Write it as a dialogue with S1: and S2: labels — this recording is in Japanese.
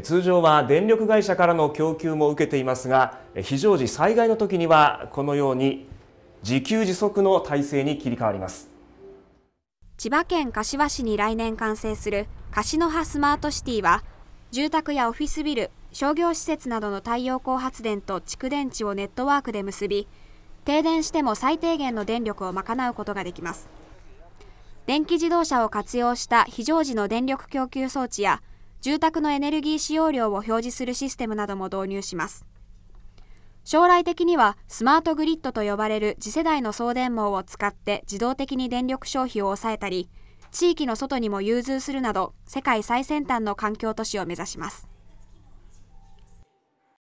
S1: 通常は電力会社からの供給も受けていますが非常時災害の時にはこのように自給自足の体制に切り替わります
S2: 千葉県柏市に来年完成する柏葉スマートシティは住宅やオフィスビル商業施設などの太陽光発電と蓄電池をネットワークで結び停電しても最低限の電力を賄うことができます電気自動車を活用した非常時の電力供給装置や住宅のエネルギー使用量を表示するシステムなども導入します。将来的にはスマートグリッドと呼ばれる次世代の送電網を使って自動的に電力消費を抑えたり、地域の外にも融通するなど世界最先端の環境都市を目指します。